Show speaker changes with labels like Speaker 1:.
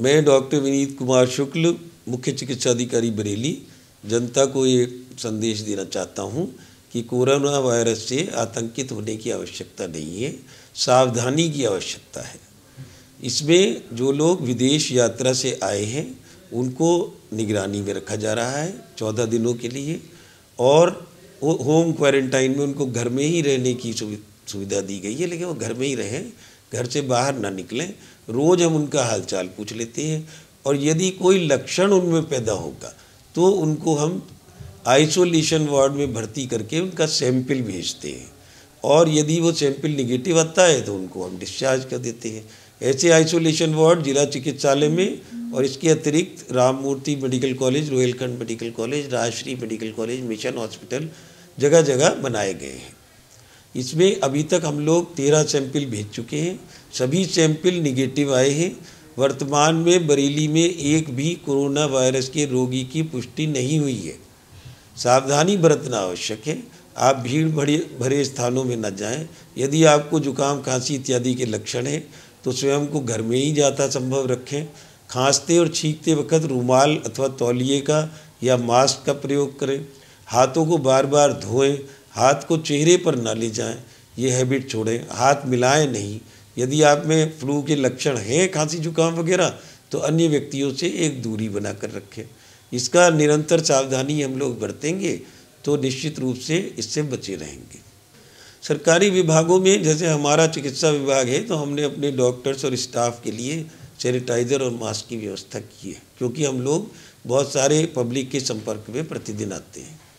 Speaker 1: मैं डॉक्टर विनीत कुमार शुक्ल मुख्य चिकित्सा अधिकारी बरेली जनता को ये संदेश देना चाहता हूँ कि कोरोना वायरस से आतंकित होने की आवश्यकता नहीं है सावधानी की आवश्यकता है इसमें जो लोग विदेश यात्रा से आए हैं उनको निगरानी में रखा जा रहा है चौदह दिनों के लिए और होम क्वारंटाइन में उनको घर में ही रहने की सुविधा दी गई है लेकिन वो घर में ही रहें घर से बाहर ना निकलें रोज़ हम उनका हालचाल पूछ लेते हैं और यदि कोई लक्षण उनमें पैदा होगा तो उनको हम आइसोलेशन वार्ड में भर्ती करके उनका सैंपल भेजते हैं और यदि वो सैंपल निगेटिव आता है तो उनको हम डिस्चार्ज कर देते हैं ऐसे आइसोलेशन वार्ड जिला चिकित्सालय में और इसके अतिरिक्त Rammurti medical college Rohilkhand medical college Rajshree medical college mission hospital जगह जगह बनाए गए हैं इसमें अभी तक हम लोग तेरह सैंपल भेज चुके हैं सभी सैंपल निगेटिव आए हैं वर्तमान में बरेली में एक भी कोरोना वायरस के रोगी की पुष्टि नहीं हुई है सावधानी बरतना आवश्यक है आप भीड़ भरे भरे स्थानों में न जाएं यदि आपको जुकाम खांसी इत्यादि के लक्षण हैं तो स्वयं को घर में ही जाता संभव रखें खांसते और छींकते वक्त रूमाल अथवा तौलिए का या मास्क का प्रयोग करें हाथों को बार बार धोएं हाथ को चेहरे पर ना ले जाएं ये हैबिट छोड़ें हाथ मिलाएं नहीं यदि आप में फ्लू के लक्षण हैं खांसी जुकाम वगैरह तो अन्य व्यक्तियों से एक दूरी बना कर रखें इसका निरंतर सावधानी हम लोग बरतेंगे तो निश्चित रूप से इससे बचे रहेंगे सरकारी विभागों में जैसे हमारा चिकित्सा विभाग है तो हमने अपने डॉक्टर्स और स्टाफ के लिए सैनिटाइज़र और मास्क की व्यवस्था की है क्योंकि हम लोग बहुत सारे पब्लिक के संपर्क में प्रतिदिन आते हैं